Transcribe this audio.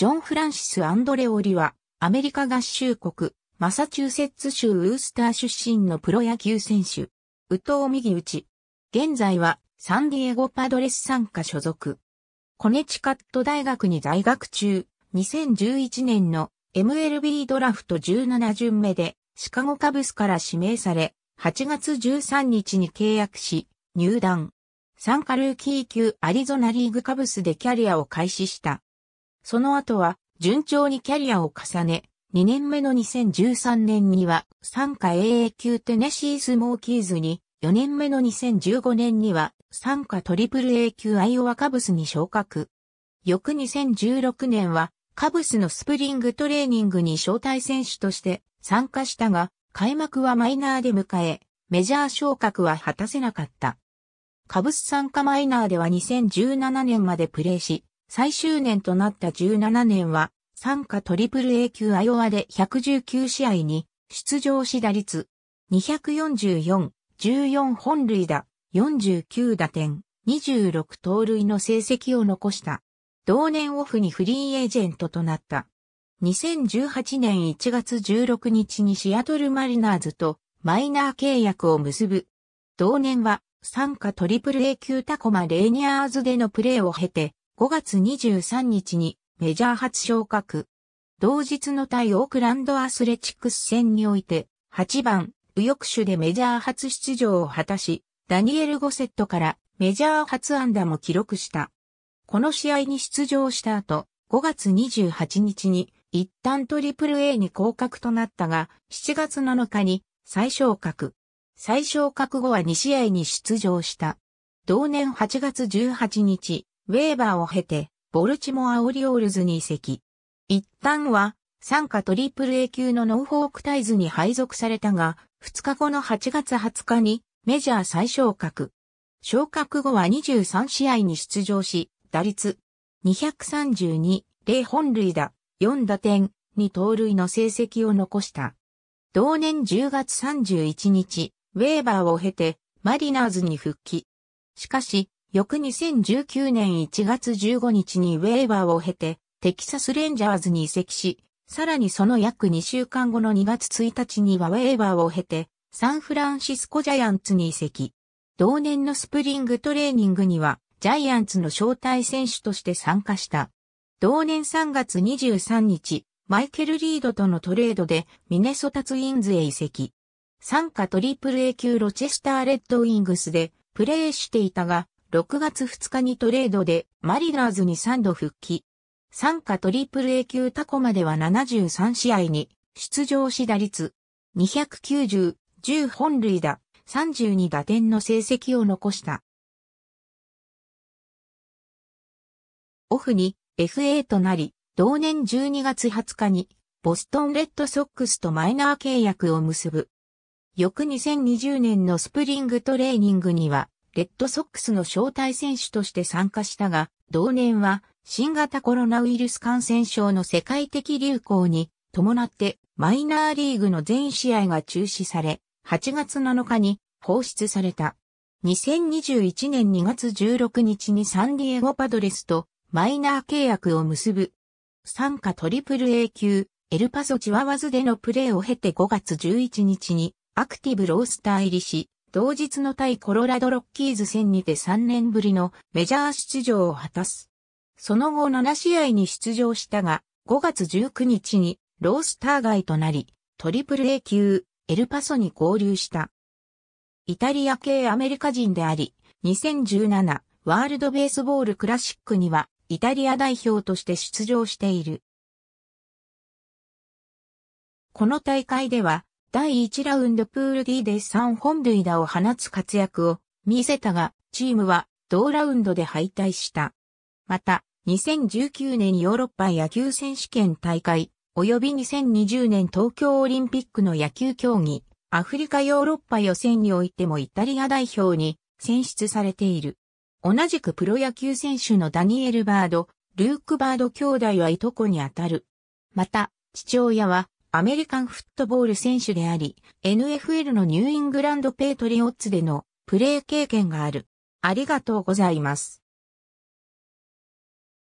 ジョン・フランシス・アンドレ・オリは、アメリカ合衆国、マサチューセッツ州ウースター出身のプロ野球選手。宇藤右打ち。現在は、サンディエゴパドレス参加所属。コネチカット大学に在学中、2011年の MLB ドラフト17巡目で、シカゴカブスから指名され、8月13日に契約し、入団。参加ルーキー級アリゾナリーグカブスでキャリアを開始した。その後は順調にキャリアを重ね、2年目の2013年には参加 AA 級テネシースモーキーズに、4年目の2015年には参加トリプル A 級アイオワカブスに昇格。翌2016年はカブスのスプリングトレーニングに招待選手として参加したが、開幕はマイナーで迎え、メジャー昇格は果たせなかった。カブス参加マイナーでは2017年までプレーし、最終年となった17年は、参加トリプル A 級アヨワで119試合に出場し打率244、14本塁打、49打点、26盗塁の成績を残した。同年オフにフリーエージェントとなった。2018年1月16日にシアトルマリナーズとマイナー契約を結ぶ。同年は参加トリプル A 級タコマレーニャーズでのプレーを経て、5月23日にメジャー初昇格。同日の対オークランドアスレチックス戦において、8番、右翼手でメジャー初出場を果たし、ダニエル・ゴセットからメジャー初安打も記録した。この試合に出場した後、5月28日に一旦トリプル a に降格となったが、7月7日に再昇格。再昇格後は2試合に出場した。同年8月18日、ウェーバーを経て、ボルチモア・オリオールズに移籍。一旦は、参加トリプル A 級のノーフォークタイズに配属されたが、2日後の8月20日にメジャー再昇格。昇格後は23試合に出場し、打率232、0本塁打、4打点、に盗塁の成績を残した。同年10月31日、ウェーバーを経て、マリナーズに復帰。しかし、翌2019年1月15日にウェーバーを経て、テキサスレンジャーズに移籍し、さらにその約2週間後の2月1日にはウェーバーを経て、サンフランシスコジャイアンツに移籍。同年のスプリングトレーニングには、ジャイアンツの招待選手として参加した。同年3月23日、マイケル・リードとのトレードでミネソタツインズへ移籍。参加トリプル A 級ロチェスター・レッドウィングスでプレーしていたが、6月2日にトレードでマリナーズに3度復帰。参加トリプル A 級タコまでは73試合に出場し打率290、10本塁打、32打点の成績を残した。オフに FA となり、同年12月20日にボストンレッドソックスとマイナー契約を結ぶ。翌2020年のスプリングトレーニングにはレッドソックスの招待選手として参加したが、同年は新型コロナウイルス感染症の世界的流行に伴ってマイナーリーグの全試合が中止され、8月7日に放出された。2021年2月16日にサンディエゴパドレスとマイナー契約を結ぶ。参加トリプル A 級、エルパソチワワズでのプレーを経て5月11日にアクティブロースター入りし、同日の対コロラドロッキーズ戦にて3年ぶりのメジャー出場を果たす。その後7試合に出場したが、5月19日にロースター外となり、トリプル A 級、エルパソに合流した。イタリア系アメリカ人であり、2017ワールドベースボールクラシックにはイタリア代表として出場している。この大会では第1ラウンドプール D で3本塁打を放つ活躍を見せたが、チームは同ラウンドで敗退した。また、2019年ヨーロッパ野球選手権大会、及び2020年東京オリンピックの野球競技、アフリカヨーロッパ予選においてもイタリア代表に選出されている。同じくプロ野球選手のダニエル・バード、ルーク・バード兄弟はいとこにあたる。また、父親はアメリカンフットボール選手であり、NFL のニューイングランドペイトリオッツでのプレー経験がある。ありがとうございます。